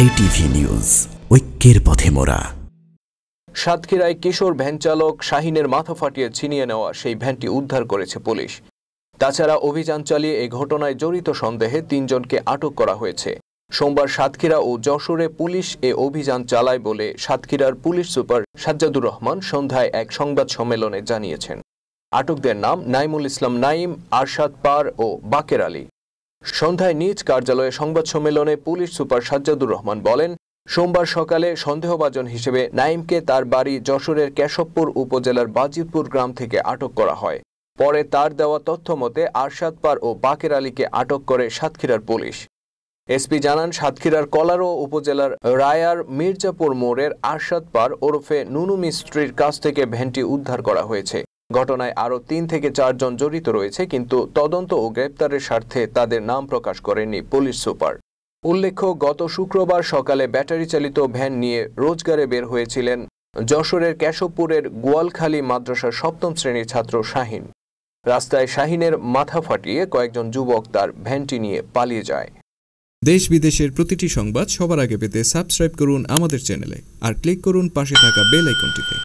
JTV news ঐক্যের পথে মোরা সাতক্ষীরায় কিশোর ভ্যান চালক শাহিনের মাথা ফাটিয়ে ছিনিয়ে নেওয়া সেই ভ্যানটি উদ্ধার করেছে পুলিশ তাছাড়া অভিযান চালিয়ে এই ঘটনায় জড়িত সন্দেহে তিনজনকে আটক করা হয়েছে সোমবার সাতক্ষীরা ও যশোরে পুলিশ এ অভিযান চালায় বলে সাতক্ষীরার পুলিশ সুপার সাজ্জাদুর রহমান সন্ধ্যায় এক সংবাদ সম্মেলনে জানিয়েছেন আটকদের নাম নাইমুল ইসলাম নাইম আরশাদ পার ও বাকের আলী সন্ধ্যায় নিজ কার্যালয়ে সংবাদ সম্মেলনে পুলিশ সুপার সাজ্জাদুর রহমান বলেন সোমবার সকালে সন্দেহভাজন হিসেবে নাইমকে তার বাড়ি যশোরের কেশবপুর উপজেলার বাজিতপুর গ্রাম থেকে আটক করা হয় পরে তার দেওয়া তথ্য মতে আরশাদপার ও বাকের আলীকে আটক করে সাতক্ষীরার পুলিশ এসপি জানান সাতক্ষীরার কলারো উপজেলার রায়ার মির্জাপুর মোড়ের আরশাদপার পার ওরফে নুনু মিস্ত্রির কাছ থেকে ভ্যানটি উদ্ধার করা হয়েছে ঘটনায় আরও তিন থেকে চারজন জড়িত রয়েছে কিন্তু তদন্ত ও গ্রেপ্তারের স্বার্থে তাদের নাম প্রকাশ করেননি পুলিশ সুপার উল্লেখ্য গত শুক্রবার সকালে ব্যাটারি চালিত ভ্যান নিয়ে রোজগারে বের হয়েছিলেন যশোরের কেশবপুরের গোয়ালখালী মাদ্রাসার সপ্তম শ্রেণীর ছাত্র শাহিন রাস্তায় শাহিনের মাথা ফাটিয়ে কয়েকজন যুবক তার ভ্যানটি নিয়ে পালিয়ে যায় দেশ বিদেশের প্রতিটি সংবাদ সবার আগে পেতে সাবস্ক্রাইব করুন আমাদের চ্যানেলে আর ক্লিক করুন পাশে থাকা বেল আইকনটিতে